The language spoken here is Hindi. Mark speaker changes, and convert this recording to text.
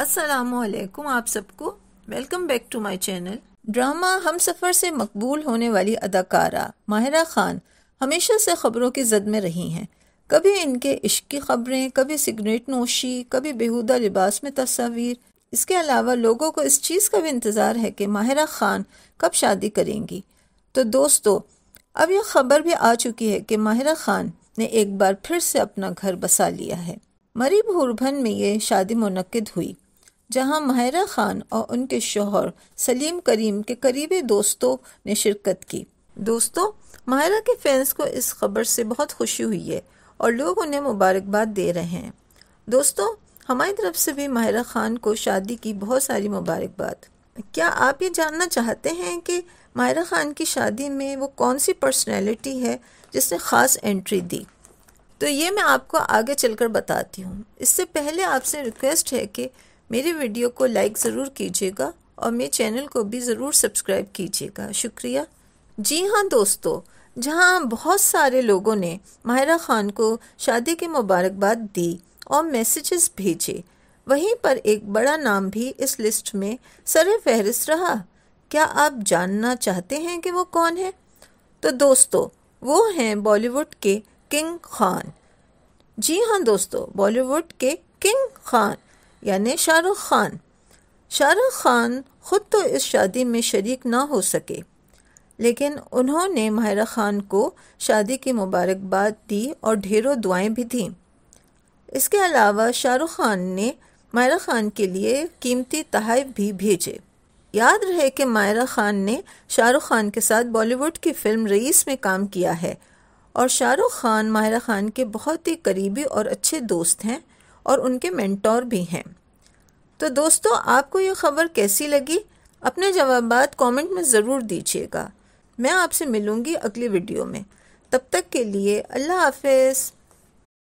Speaker 1: असलकुम आप सबको welcome back to my channel drama Humsafar से मकबूल होने वाली अदाकारा माहिरा खान हमेशा से ख़बरों की जद में रही हैं कभी इनके इश्क की खबरें कभी सिगरेट नोशी कभी बेहुदा लिबास में तस्वीर इसके अलावा लोगों को इस चीज़ का भी इंतज़ार है कि माहिरा खान कब शादी करेंगी तो दोस्तों अब यह खबर भी आ चुकी है कि माहिरा खान ने एक बार फिर से अपना घर बसा लिया है मरीब हुरभन में ये शादी मुनद हुई जहां माहरा खान और उनके शोहर सलीम करीम के करीबी दोस्तों ने शिरकत की दोस्तों माहरा के फैंस को इस खबर से बहुत खुशी हुई है और लोग उन्हें मुबारकबाद दे रहे हैं दोस्तों हमारी तरफ से भी माहरा खान को शादी की बहुत सारी मुबारकबाद क्या आप ये जानना चाहते हैं कि माहरा खान की शादी में वो कौन सी पर्सनैलिटी है जिसने ख़ास एंट्री दी तो ये मैं आपको आगे चलकर बताती हूँ इससे पहले आपसे रिक्वेस्ट है कि मेरे वीडियो को लाइक ज़रूर कीजिएगा और मेरे चैनल को भी ज़रूर सब्सक्राइब कीजिएगा शुक्रिया जी हाँ दोस्तों जहाँ बहुत सारे लोगों ने माहिरा खान को शादी की मुबारकबाद दी और मैसेजेस भेजे वहीं पर एक बड़ा नाम भी इस लिस्ट में सर फहरिस्त रहा क्या आप जानना चाहते हैं कि वो कौन है तो दोस्तों वो हैं बॉलीवुड के किंग खान जी हाँ दोस्तों बॉलीवुड के किंग खान यानि शाहरुख खान शाहरुख खान ख़ुद तो इस शादी में शरीक ना हो सके लेकिन उन्होंने माहिरा खान को शादी की मुबारकबाद दी और ढेरों दुआएं भी दीं इसके अलावा शाहरुख खान ने मायरा खान के लिए कीमती तहफ़ भी भेजे याद रहे कि मायरा खान ने शाहरुख खान के साथ बॉलीवुड की फिल्म रईस में काम किया है और शाहरुख खान मायरा खान के बहुत ही करीबी और अच्छे दोस्त हैं और उनके मेंटोर भी हैं तो दोस्तों आपको ये खबर कैसी लगी अपने जवाब कमेंट में ज़रूर दीजिएगा मैं आपसे मिलूँगी अगली वीडियो में तब तक के लिए अल्लाह हाफिज़